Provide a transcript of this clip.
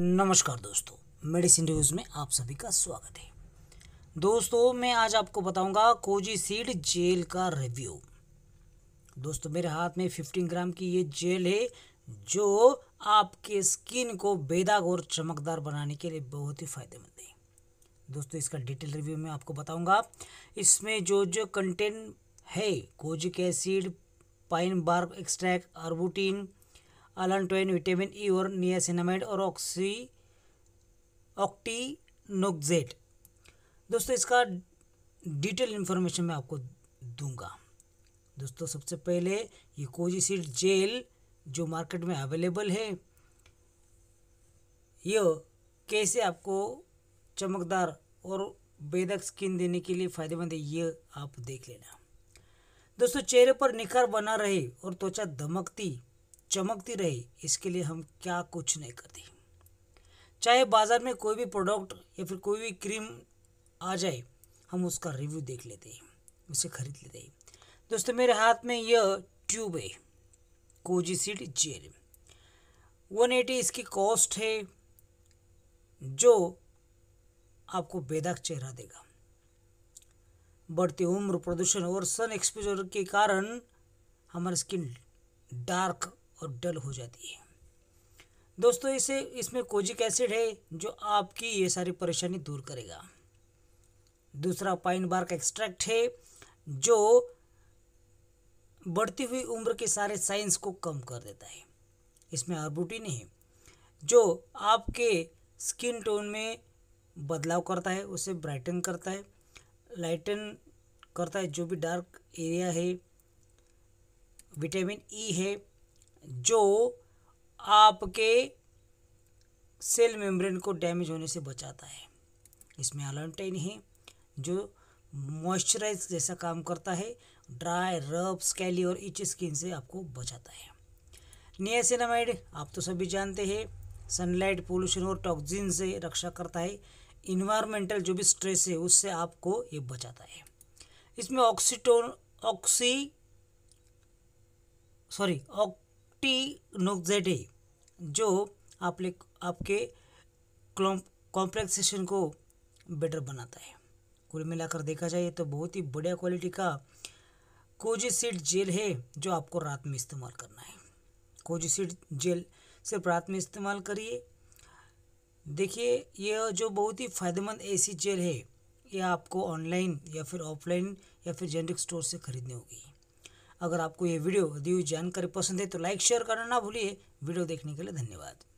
नमस्कार दोस्तों medicine news में आप सभी का स्वागत है दोस्तों मैं आज आपको बताऊंगा सीड जेल का रिव्यू दोस्तों मेरे हाथ में 15 ग्राम की ये जेल है जो आपके स्किन को बेदाग और चमकदार बनाने के लिए बहुत ही फायदेमंद है दोस्तों इसका डिटेल रिव्यू मैं आपको बताऊंगा इसमें जो जो कंटेंट है kojic acid pine bark extract arbutin allantoin vitamin E और नियासिनामाइड और ऑक्सी ऑक्टीनोक्जेट दोस्तों इसका डिटेल इन्फॉर्मेशन मैं आपको दूंगा दोस्तों सबसे पहले ये कोजीसीड जेल जो मार्केट में अवेलेबल है यह कैसे आपको चमकदार और बेदक स्किन देने के लिए फ़ायदेमंद है ये आप देख लेना दोस्तों चेहरे पर निखार बना रहे और त्वचा धमकती चमकती रहे इसके लिए हम क्या कुछ नहीं करते चाहे बाज़ार में कोई भी प्रोडक्ट या फिर कोई भी क्रीम आ जाए हम उसका रिव्यू देख लेते हैं उसे खरीद लेते हैं दोस्तों मेरे हाथ में यह ट्यूब है कोजिसीड जेल वन एटी इसकी कॉस्ट है जो आपको बेदाग चेहरा देगा बढ़ती उम्र प्रदूषण और सन एक्सपोजर के कारण हमारी स्किन डार्क और डल हो जाती है दोस्तों इसे इसमें कोजिक एसिड है जो आपकी ये सारी परेशानी दूर करेगा दूसरा पाइन बार्क एक्सट्रैक्ट है जो बढ़ती हुई उम्र के सारे साइंस को कम कर देता है इसमें आर्बुटिन है जो आपके स्किन टोन में बदलाव करता है उसे ब्राइटन करता है लाइटन करता है जो भी डार्क एरिया है विटामिन ई e है जो आपके सेल मेम्ब्रेन को डैमेज होने से बचाता है इसमें अलांटाइन है जो मॉइस्चराइज जैसा काम करता है ड्राई रब स्कैली और इच स्किन से आपको बचाता है नियासिनामाइड आप तो सभी जानते हैं सनलाइट पोल्यूशन और टॉक्सिन से रक्षा करता है इन्वायरमेंटल जो भी स्ट्रेस है उससे आपको ये बचाता है इसमें ऑक्सीटोन ऑक्सी सॉरी ऑक टी है जो आपले आपके कॉम्प्लेक्सेशन को बेटर बनाता है कुल मिलाकर देखा जाए तो बहुत ही बढ़िया क्वालिटी का कोजिसिड जेल है जो आपको रात में इस्तेमाल करना है सीड जेल सिर्फ रात में इस्तेमाल करिए देखिए यह जो बहुत ही फ़ायदेमंद ऐसी जेल है यह आपको ऑनलाइन या फिर ऑफलाइन या फिर जेनरिक स्टोर से ख़रीदनी होगी अगर आपको ये वीडियो दी हुई जानकारी पसंद है तो लाइक शेयर करना ना भूलिए वीडियो देखने के लिए धन्यवाद